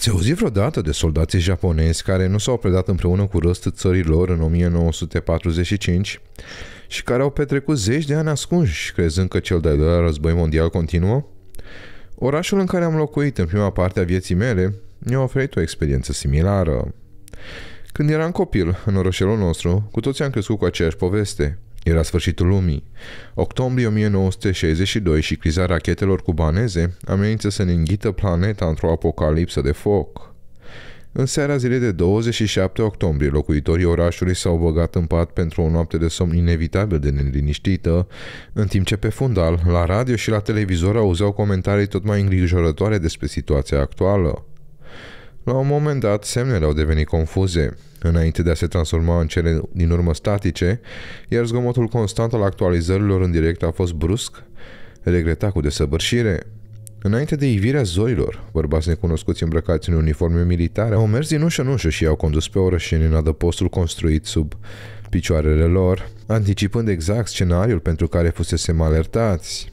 Ați auzit vreodată de soldații japonezi care nu s-au predat împreună cu răstul țărilor în 1945 și care au petrecut zeci de ani ascunși, crezând că cel de-al doilea război mondial continuă? Orașul în care am locuit în prima parte a vieții mele mi-a oferit o experiență similară. Când eram copil, în orășelul nostru, cu toți am crescut cu aceeași poveste – era sfârșitul lumii. Octombrie 1962 și criza rachetelor cubaneze amenință să ne înghită planeta într-o apocalipsă de foc. În seara zilei de 27 octombrie, locuitorii orașului s-au băgat în pat pentru o noapte de somn inevitabil de neliniștită, în timp ce pe fundal, la radio și la televizor auzeau comentarii tot mai îngrijorătoare despre situația actuală. La un moment dat, semnele au devenit confuze, înainte de a se transforma în cele din urmă statice, iar zgomotul constant al actualizărilor în direct a fost brusc, regreta cu desăvârșire. Înainte de ivirea zorilor, bărbați necunoscuți îmbrăcați în uniforme militare au mers din ușă în ușă și i-au condus pe orășeni în adăpostul construit sub picioarele lor, anticipând exact scenariul pentru care fusesem alertați.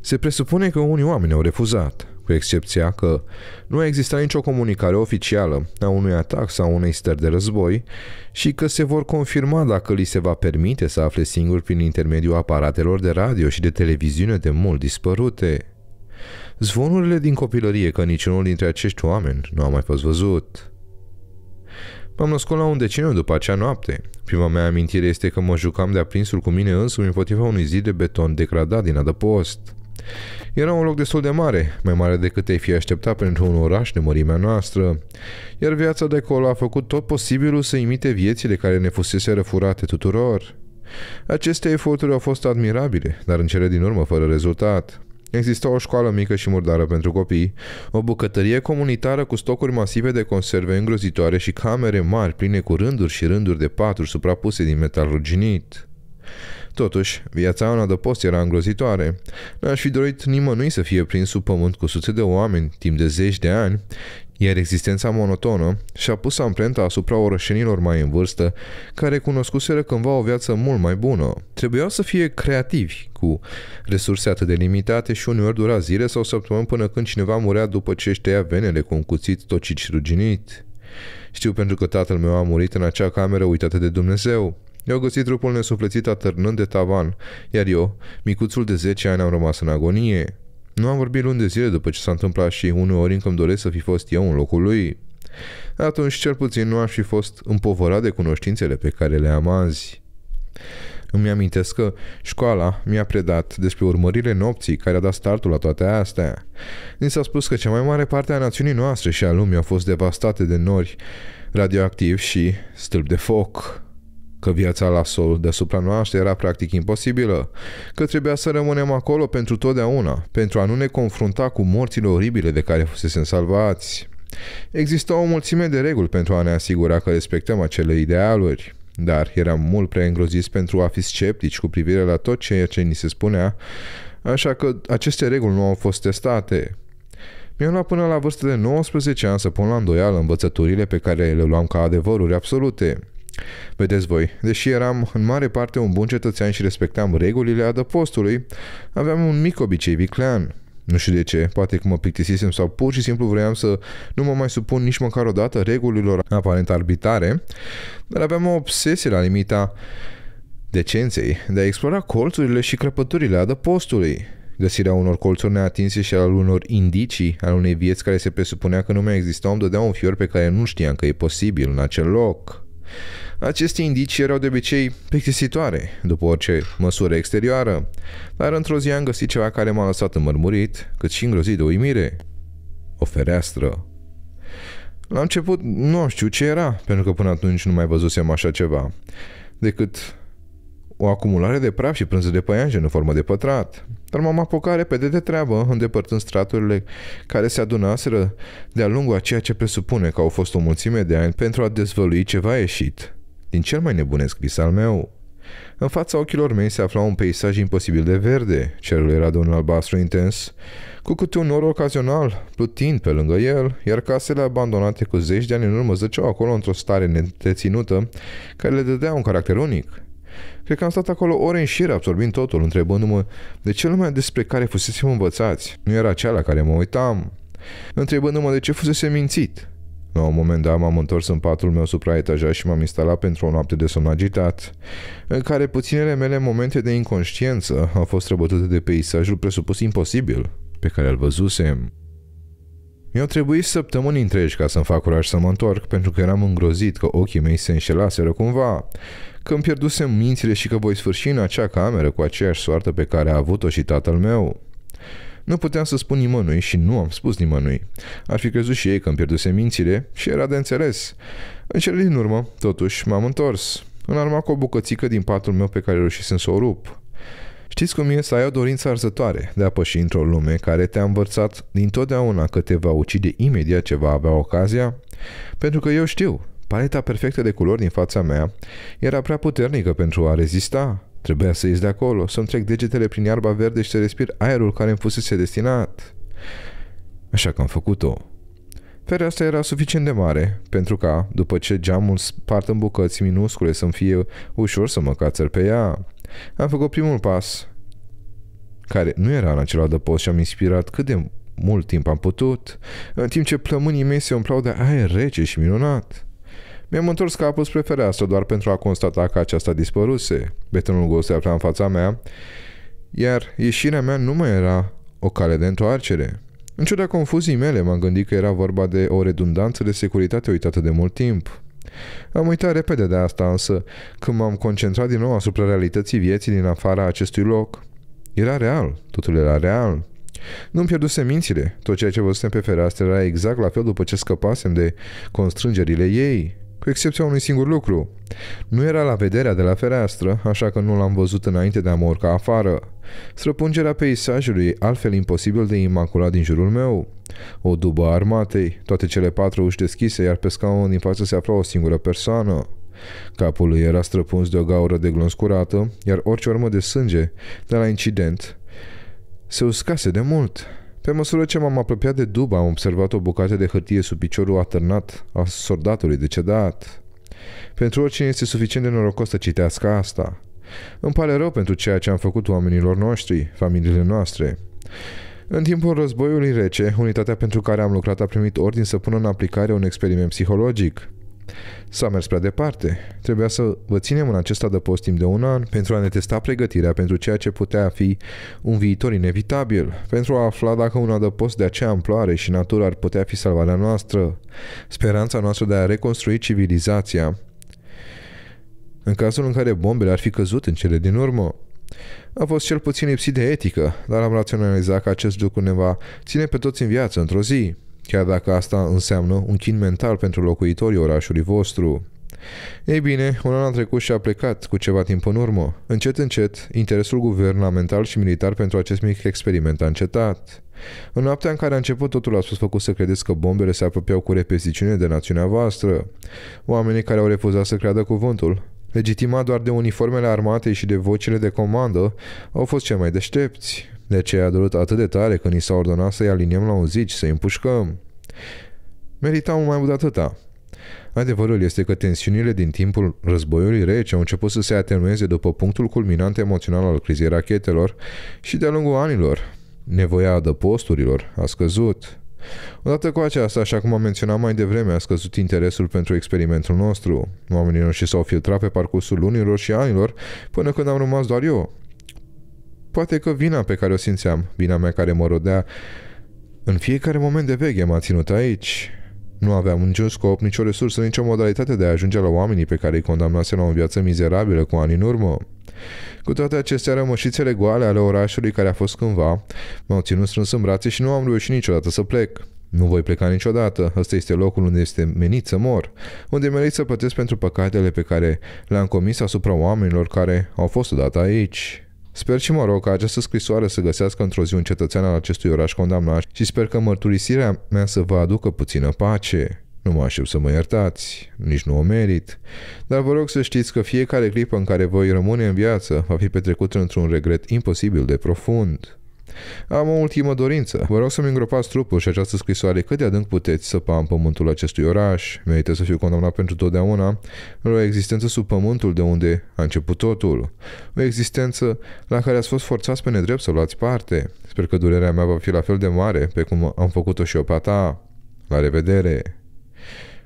Se presupune că unii oameni au refuzat – cu excepția că nu a existat nicio comunicare oficială a unui atac sau unei stări de război și că se vor confirma dacă li se va permite să afle singur prin intermediul aparatelor de radio și de televiziune de mult dispărute. Zvonurile din copilărie că niciunul dintre acești oameni nu a mai fost văzut. M-am născut la un deceniu după acea noapte. Prima mea amintire este că mă jucam de aprinsul cu mine însumi împotriva unui zid de beton degradat din adăpost. Era un loc destul de mare, mai mare decât ai fi așteptat pentru un oraș de mărimea noastră, iar viața de acolo a făcut tot posibilul să imite viețile care ne fusese furate tuturor. Aceste eforturi au fost admirabile, dar în cele din urmă fără rezultat. Exista o școală mică și murdară pentru copii, o bucătărie comunitară cu stocuri masive de conserve îngrozitoare și camere mari pline cu rânduri și rânduri de paturi suprapuse din metal ruginit. Totuși, viața în adăpost era îngrozitoare. N-aș fi dorit nimănui să fie prins sub pământ cu sute de oameni timp de zeci de ani, iar existența monotonă și-a pus amprenta asupra orășenilor mai în vârstă, care cunoscuseră cândva o viață mult mai bună. Trebuiau să fie creativi, cu resurse atât de limitate și uneori dura zile sau săptămâni până când cineva murea după ce își tăia venele cu un cuțit tocit și ruginit. Știu pentru că tatăl meu a murit în acea cameră uitată de Dumnezeu. Eu găsit trupul nesuflețit atârnând de tavan, iar eu, micuțul de 10 ani, am rămas în agonie. Nu am vorbit luni de zile după ce s-a întâmplat și uneori încă îmi doresc să fi fost eu în locul lui. Atunci cel puțin nu aș fi fost împovărat de cunoștințele pe care le am azi. Îmi amintesc că școala mi-a predat despre urmările nopții care a dat startul la toate astea. Ni s-a spus că cea mai mare parte a națiunii noastre și a lumii au fost devastate de nori radioactivi și stâlpi de foc că viața la sol deasupra noastră era practic imposibilă, că trebuia să rămânem acolo pentru totdeauna, pentru a nu ne confrunta cu morțile oribile de care fusesem salvați. Exista o mulțime de reguli pentru a ne asigura că respectăm acele idealuri, dar eram mult prea îngroziți pentru a fi sceptici cu privire la tot ceea ce ni se spunea, așa că aceste reguli nu au fost testate. Mi-am luat până la vârstă de 19 ani să pun la îndoială învățăturile pe care le luam ca adevăruri absolute – Vedeți voi, deși eram în mare parte un bun cetățean și respectam regulile adăpostului, aveam un mic obicei viclean. Nu știu de ce, poate că mă plictisisem sau pur și simplu vroiam să nu mă mai supun nici măcar o dată regulilor aparent arbitare, dar aveam o obsesie la limita decenței de a explora colțurile și crăpăturile adăpostului. Găsirea unor colțuri neatinse și al unor indicii al unei vieți care se presupunea că nu mai exista îmi dădea un fior pe care nu știam că e posibil în acel loc. Aceste indicii erau de obicei plictisitoare, după orice măsură exterioară, dar într-o zi am găsit ceva care m-a lăsat înmărmurit, cât și îngrozit de uimire. O fereastră. La început nu știu ce era, pentru că până atunci nu mai văzusem așa ceva, decât o acumulare de praf și prânză de păianjen în formă de pătrat. Dar m-am apucat repede de treabă, îndepărtând straturile care se adunaseră de-a lungul a ceea ce presupune că au fost o mulțime de ani pentru a dezvălui ceva ieșit din cel mai nebunesc vis al meu. În fața ochilor mei se afla un peisaj imposibil de verde, cerul era de un albastru intens, cu câte un nor ocazional, plutind pe lângă el, iar casele abandonate cu zeci de ani în urmă zăceau acolo într-o stare neteținută, care le dădea un caracter unic. Cred că am stat acolo ore în șir absorbind totul, întrebându-mă de ce lumea despre care fusesem învățați nu era cea la care mă uitam, întrebându-mă de ce fusese mințit, la un moment dat m-am întors în patul meu supraetajat și m-am instalat pentru o noapte de somn agitat, în care puținele mele momente de inconștiență au fost răbătute de peisajul presupus imposibil pe care îl văzusem. Mi-au trebuit săptămâni întregi ca să-mi fac curaj să mă întorc, pentru că eram îngrozit că ochii mei se înșelaseră cumva, că îmi pierdusem mințile și că voi sfârși în acea cameră cu aceeași soartă pe care a avut-o și tatăl meu. Nu puteam să spun nimănui și nu am spus nimănui. Ar fi crezut și ei că îmi pierduse mințile și era de înțeles. În cele din urmă, totuși, m-am întors. arma cu o bucățică din patul meu pe care reușisem să o rup. Știți cum e să ai o dorință arzătoare de a păși într-o lume care te-a învățat dintotdeauna că te va ucide imediat ce va avea ocazia? Pentru că eu știu, paleta perfectă de culori din fața mea era prea puternică pentru a rezista. Trebuia să ies de acolo, să-mi trec degetele prin iarba verde și să respir aerul care îmi fusese destinat. Așa că am făcut-o. Fereastra era suficient de mare, pentru ca, după ce geamul spart în bucăți minuscule să-mi fie ușor să mă cațăr pe ea, am făcut primul pas, care nu era în acela de post și am inspirat cât de mult timp am putut, în timp ce plămânii mei se umplau de aer rece și minunat. Mi-am întors capul spre fereastră doar pentru a constata că aceasta dispăruse. Betonul gol se afla în fața mea, iar ieșirea mea nu mai era o cale de întoarcere. În ciuda confuzii mele, m-am gândit că era vorba de o redundanță de securitate uitată de mult timp. Am uitat repede de asta, însă, când m-am concentrat din nou asupra realității vieții din afara acestui loc. Era real, totul era real. Nu-mi pierduse mințile, tot ceea ce văzusem pe fereastră era exact la fel după ce scăpasem de constrângerile ei cu excepția unui singur lucru. Nu era la vederea de la fereastră, așa că nu l-am văzut înainte de a mă urca afară. Străpungerea peisajului, altfel imposibil de imaculat din jurul meu. O dubă a armatei, toate cele patru uși deschise, iar pe scaun din față se afla o singură persoană. Capul lui era străpuns de o gaură de glonț curată, iar orice urmă de sânge de la incident se uscase de mult. Pe măsură ce m-am apropiat de dubă, am observat o bucată de hârtie sub piciorul atârnat a soldatului decedat. Pentru oricine este suficient de norocos să citească asta. Îmi pare rău pentru ceea ce am făcut oamenilor noștri, familiile noastre. În timpul războiului rece, unitatea pentru care am lucrat a primit ordin să pună în aplicare un experiment psihologic – S-a mers prea departe. Trebuia să vă ținem în acest adăpost timp de un an pentru a ne testa pregătirea pentru ceea ce putea fi un viitor inevitabil, pentru a afla dacă un adăpost de acea amploare și natură ar putea fi salvarea noastră, speranța noastră de a reconstrui civilizația, în cazul în care bombele ar fi căzut în cele din urmă. A fost cel puțin lipsit de etică, dar am raționalizat că acest lucru ne va ține pe toți în viață într-o zi chiar dacă asta înseamnă un chin mental pentru locuitorii orașului vostru. Ei bine, un an a trecut și a plecat cu ceva timp în urmă. Încet, încet, interesul guvernamental și militar pentru acest mic experiment a încetat. În noaptea în care a început, totul a fost făcut să credeți că bombele se apropiau cu repeziciune de națiunea voastră. Oamenii care au refuzat să creadă cuvântul, legitimat doar de uniformele armatei și de vocile de comandă, au fost cei mai deștepți. De ce a dorit atât de tare când i s-a ordonat să-i aliniem la un zici, să-i împușcăm. Meritau mai mult atâta. Adevărul este că tensiunile din timpul războiului rece au început să se atenueze după punctul culminant emoțional al crizei rachetelor și de-a lungul anilor. Nevoia adăposturilor a scăzut. Odată cu aceasta, așa cum am menționat mai devreme, a scăzut interesul pentru experimentul nostru. Oamenii noștri s-au filtrat pe parcursul lunilor și anilor până când am rămas doar eu. Poate că vina pe care o simțeam, vina mea care mă rodea, în fiecare moment de veche m-a ținut aici. Nu aveam niciun scop, nicio resursă, nicio modalitate de a ajunge la oamenii pe care îi condamnase la o viață mizerabilă cu ani în urmă. Cu toate acestea, rămășițele goale ale orașului care a fost cândva m-au ținut strâns în brațe și nu am reușit niciodată să plec. Nu voi pleca niciodată, ăsta este locul unde este menit să mor, unde merit să plătesc pentru păcatele pe care le-am comis asupra oamenilor care au fost odată aici. Sper și mă rog ca această scrisoare să găsească într-o zi un cetățean al acestui oraș condamnat și sper că mărturisirea mea să vă aducă puțină pace. Nu mă aștept să mă iertați, nici nu o merit, dar vă rog să știți că fiecare clipă în care voi rămâne în viață va fi petrecută într-un regret imposibil de profund. Am o ultimă dorință. Vă rog să-mi îngropați trupul și această scrisoare cât de adânc puteți să în pământul acestui oraș. Merită să fiu condamnat pentru totdeauna în o existență sub pământul de unde a început totul. O existență la care ați fost forțați pe nedrept să luați parte. Sper că durerea mea va fi la fel de mare pe cum am făcut-o și eu pe ta. La revedere!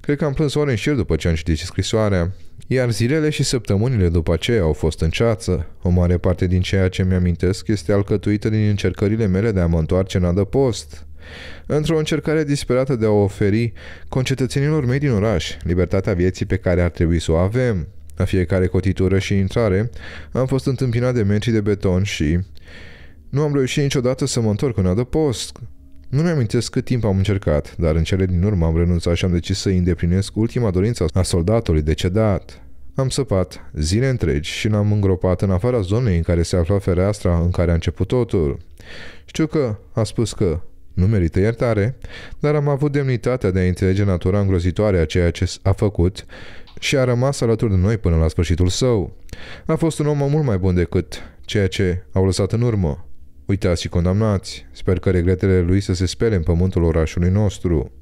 Cred că am plâns ore în șir după ce am citit scrisoarea iar zilele și săptămânile după aceea au fost în ceață. O mare parte din ceea ce mi-amintesc este alcătuită din încercările mele de a mă întoarce în adăpost. Într-o încercare disperată de a oferi concetățenilor mei din oraș libertatea vieții pe care ar trebui să o avem, la fiecare cotitură și intrare, am fost întâmpinat de metri de beton și... Nu am reușit niciodată să mă întorc în adăpost, nu mi-am amintesc cât timp am încercat, dar în cele din urmă am renunțat și am decis să îndeplinesc ultima dorință a soldatului decedat. Am săpat zile întregi și l-am îngropat în afara zonei în care se afla fereastra în care a început totul. Știu că a spus că nu merită iertare, dar am avut demnitatea de a înțelege natura îngrozitoare a ceea ce a făcut și a rămas alături de noi până la sfârșitul său. A fost un om mult mai bun decât ceea ce au lăsat în urmă uitați și condamnați. Sper că regretele lui să se spele în pământul orașului nostru.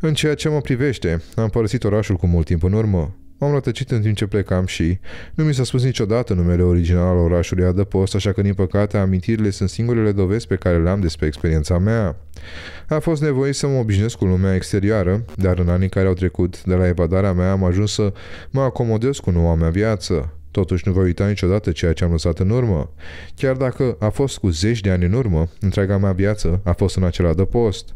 În ceea ce mă privește, am părăsit orașul cu mult timp în urmă. M-am rătăcit în timp ce plecam și nu mi s-a spus niciodată numele original al orașului adăpost, așa că, din păcate, amintirile sunt singurele dovezi pe care le am despre experiența mea. A fost nevoie să mă obișnuiesc cu lumea exterioară, dar în anii care au trecut de la evadarea mea am ajuns să mă acomodez cu noua mea viață. Totuși nu voi uita niciodată ceea ce am lăsat în urmă. Chiar dacă a fost cu zeci de ani în urmă, întreaga mea viață a fost în acel adăpost.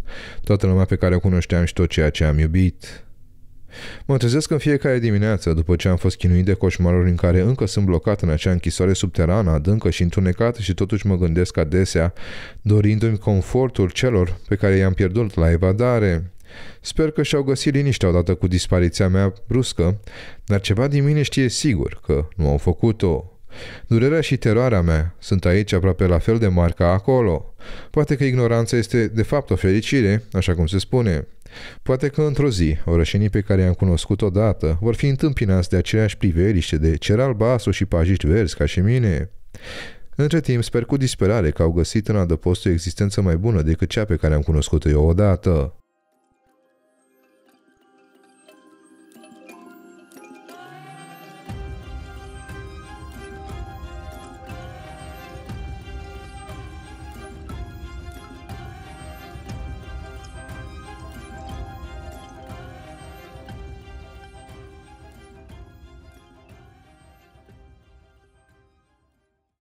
Toată lumea pe care o cunoșteam și tot ceea ce am iubit. Mă trezesc în fiecare dimineață după ce am fost chinuit de coșmaruri în care încă sunt blocat în acea închisoare subterană, adâncă și întunecată și totuși mă gândesc adesea, dorindu-mi confortul celor pe care i-am pierdut la evadare. Sper că și-au găsit liniștea odată cu dispariția mea bruscă, dar ceva din mine știe sigur că nu au făcut-o. Durerea și teroarea mea sunt aici aproape la fel de mari ca acolo. Poate că ignoranța este de fapt o fericire, așa cum se spune. Poate că într-o zi, orășenii pe care i-am cunoscut odată vor fi întâmpinați de aceeași priveliște de cer albastru și pajiști verzi ca și mine. Între timp, sper cu disperare că au găsit în adăpost o existență mai bună decât cea pe care am cunoscut-o eu odată.